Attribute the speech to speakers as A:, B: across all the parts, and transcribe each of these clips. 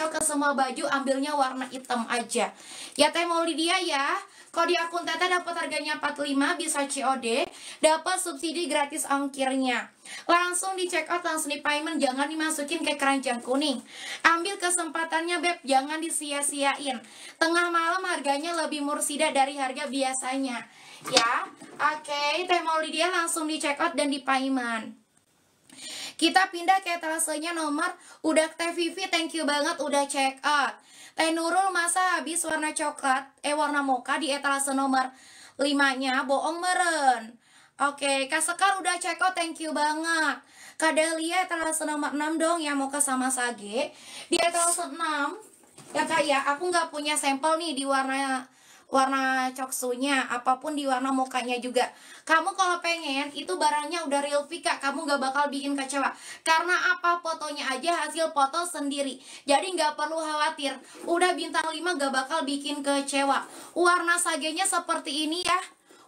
A: cocok ke semua baju ambilnya warna hitam aja ya teh Maulidia ya kalau di akun Teta dapat harganya 45 bisa COD, dapat subsidi gratis ongkirnya. Langsung di check out, langsung di payment, jangan dimasukin ke keranjang kuning. Ambil kesempatannya Beb, jangan disia-siain. Tengah malam harganya lebih mursida dari harga biasanya. Ya, oke, okay, Teh Maulidia langsung di check out dan di payment. Kita pindah ke etalasenya nomor Udah Teh Vivi, thank you banget udah check out. Teh Nurul masa habis warna coklat, eh warna moka di etalase nomor 5-nya, bohong meren. Oke, Kak Sekar udah check out, thank you banget. Kak Delia etalase nomor 6 dong ya moka sama sage. Di etalase 6, ya kak ya, aku nggak punya sampel nih di warna warna coksunya apapun di warna mukanya juga kamu kalau pengen itu barangnya udah real pika kamu gak bakal bikin kecewa karena apa fotonya aja hasil foto sendiri jadi nggak perlu khawatir udah bintang 5 gak bakal bikin kecewa warna sagenya seperti ini ya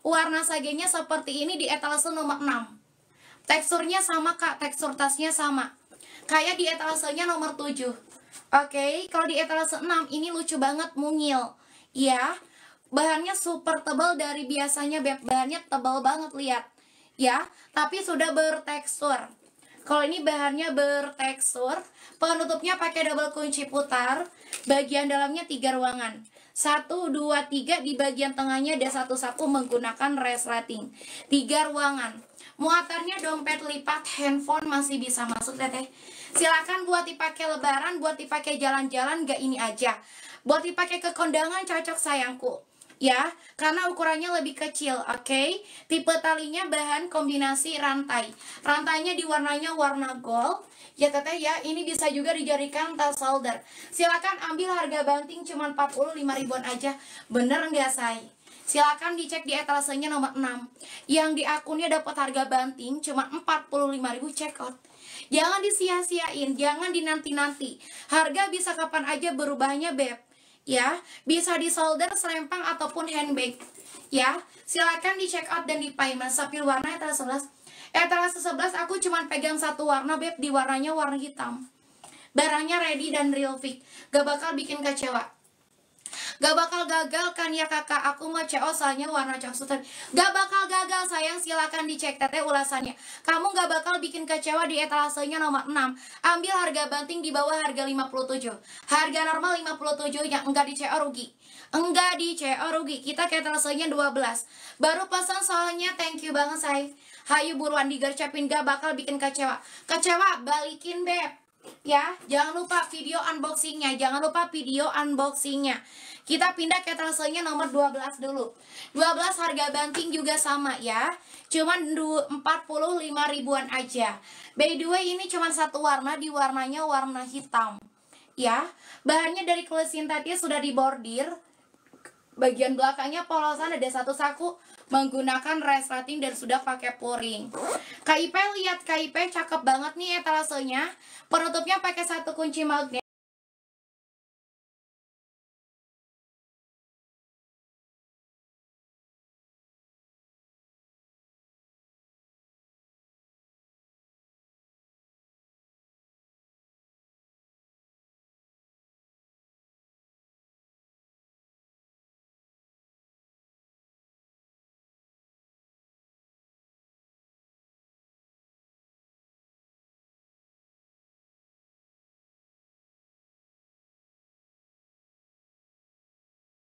A: warna sagenya seperti ini di etalase nomor 6 teksturnya sama kak tekstur tasnya sama kayak di etalasenya nomor 7 Oke, okay, kalau di etalase 6 ini lucu banget mungil. Ya, bahannya super tebal dari biasanya beb bahannya tebal banget lihat ya tapi sudah bertekstur kalau ini bahannya bertekstur penutupnya pakai double kunci putar bagian dalamnya tiga ruangan satu dua tiga di bagian tengahnya ada satu satu menggunakan resleting tiga ruangan Muatannya dompet lipat handphone masih bisa masuk teteh silakan buat dipakai lebaran buat dipakai jalan-jalan gak ini aja buat dipakai ke kondangan cocok sayangku ya, karena ukurannya lebih kecil, oke? Okay? Tipe talinya bahan kombinasi rantai. Rantainya diwarnanya warna gold. Ya teteh ya, ini bisa juga dijadikan tas solder. Silakan ambil harga banting cuma 45 ribuan aja. Bener nggak, say? Silakan dicek di etalasenya nomor 6. Yang di akunnya dapat harga banting cuma ribu check out. Jangan disia-siain, jangan dinanti-nanti. Harga bisa kapan aja berubahnya, Beb ya. Bisa di solder selempang, ataupun handbag, ya. silakan di check out dan di payment. tapi warna etalase 11. Etalase 11 aku cuma pegang satu warna, Beb, di warnanya warna hitam. Barangnya ready dan real fit. Gak bakal bikin kecewa. Gak bakal gagal kan ya kakak, aku mau CO soalnya warna coklat. Gak bakal gagal sayang, silakan dicek teteh ulasannya. Kamu gak bakal bikin kecewa di etalasenya nomor 6. Ambil harga banting di bawah harga 57. Harga normal 57 yang enggak di CO rugi. Enggak di CO rugi, kita ke etalasenya 12. Baru pesan soalnya thank you banget say. Hayu buruan digercapin, gak bakal bikin kecewa. Kecewa balikin beb ya jangan lupa video unboxingnya jangan lupa video unboxingnya kita pindah ke traselnya nomor 12 dulu 12 harga banting juga sama ya cuman 45 ribuan aja by the way ini cuma satu warna di warnanya warna hitam ya bahannya dari kulit sintetis sudah dibordir bagian belakangnya polosan ada satu saku menggunakan resleting dan sudah pakai puring. KIP lihat KIP cakep banget nih etalasenya. Penutupnya pakai satu kunci magnet.